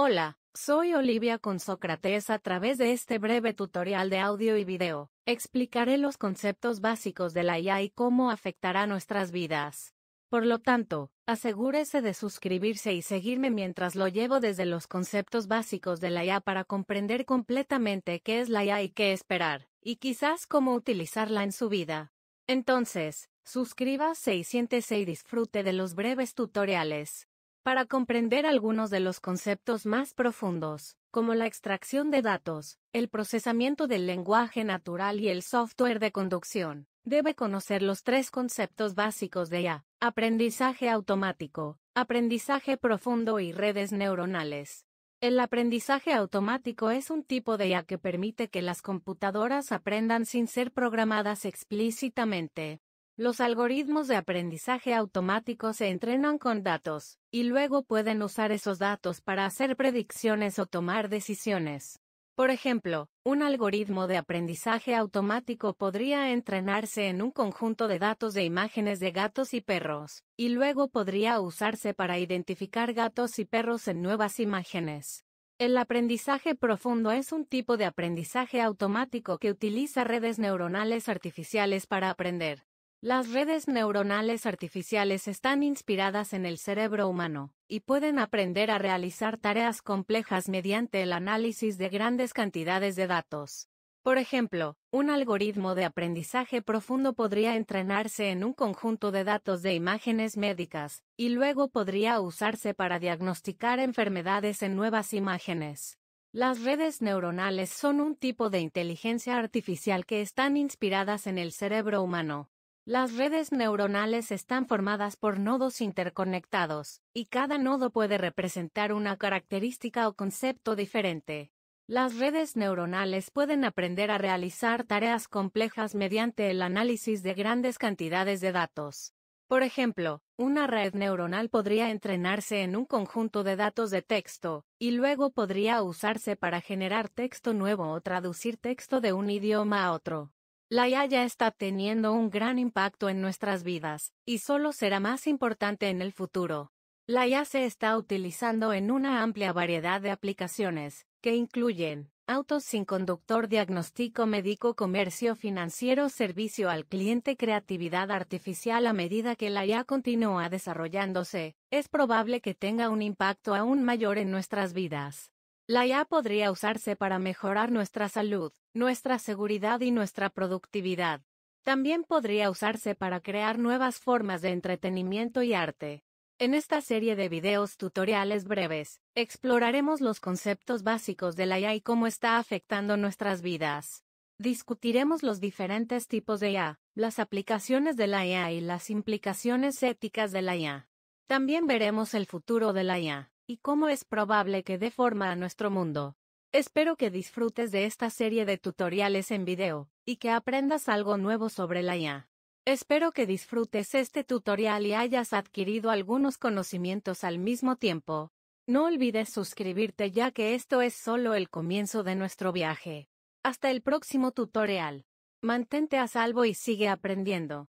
Hola, soy Olivia con Sócrates. A través de este breve tutorial de audio y video, explicaré los conceptos básicos de la IA y cómo afectará nuestras vidas. Por lo tanto, asegúrese de suscribirse y seguirme mientras lo llevo desde los conceptos básicos de la IA para comprender completamente qué es la IA y qué esperar, y quizás cómo utilizarla en su vida. Entonces, suscríbase y siéntese y disfrute de los breves tutoriales. Para comprender algunos de los conceptos más profundos, como la extracción de datos, el procesamiento del lenguaje natural y el software de conducción, debe conocer los tres conceptos básicos de IA, aprendizaje automático, aprendizaje profundo y redes neuronales. El aprendizaje automático es un tipo de IA que permite que las computadoras aprendan sin ser programadas explícitamente. Los algoritmos de aprendizaje automático se entrenan con datos, y luego pueden usar esos datos para hacer predicciones o tomar decisiones. Por ejemplo, un algoritmo de aprendizaje automático podría entrenarse en un conjunto de datos de imágenes de gatos y perros, y luego podría usarse para identificar gatos y perros en nuevas imágenes. El aprendizaje profundo es un tipo de aprendizaje automático que utiliza redes neuronales artificiales para aprender. Las redes neuronales artificiales están inspiradas en el cerebro humano, y pueden aprender a realizar tareas complejas mediante el análisis de grandes cantidades de datos. Por ejemplo, un algoritmo de aprendizaje profundo podría entrenarse en un conjunto de datos de imágenes médicas, y luego podría usarse para diagnosticar enfermedades en nuevas imágenes. Las redes neuronales son un tipo de inteligencia artificial que están inspiradas en el cerebro humano, las redes neuronales están formadas por nodos interconectados, y cada nodo puede representar una característica o concepto diferente. Las redes neuronales pueden aprender a realizar tareas complejas mediante el análisis de grandes cantidades de datos. Por ejemplo, una red neuronal podría entrenarse en un conjunto de datos de texto, y luego podría usarse para generar texto nuevo o traducir texto de un idioma a otro. La IA ya está teniendo un gran impacto en nuestras vidas, y solo será más importante en el futuro. La IA se está utilizando en una amplia variedad de aplicaciones, que incluyen autos sin conductor, diagnóstico médico, comercio financiero, servicio al cliente, creatividad artificial. A medida que la IA continúa desarrollándose, es probable que tenga un impacto aún mayor en nuestras vidas. La IA podría usarse para mejorar nuestra salud, nuestra seguridad y nuestra productividad. También podría usarse para crear nuevas formas de entretenimiento y arte. En esta serie de videos tutoriales breves, exploraremos los conceptos básicos de la IA y cómo está afectando nuestras vidas. Discutiremos los diferentes tipos de IA, las aplicaciones de la IA y las implicaciones éticas de la IA. También veremos el futuro de la IA, y cómo es probable que dé forma a nuestro mundo. Espero que disfrutes de esta serie de tutoriales en video, y que aprendas algo nuevo sobre la IA. Espero que disfrutes este tutorial y hayas adquirido algunos conocimientos al mismo tiempo. No olvides suscribirte ya que esto es solo el comienzo de nuestro viaje. Hasta el próximo tutorial. Mantente a salvo y sigue aprendiendo.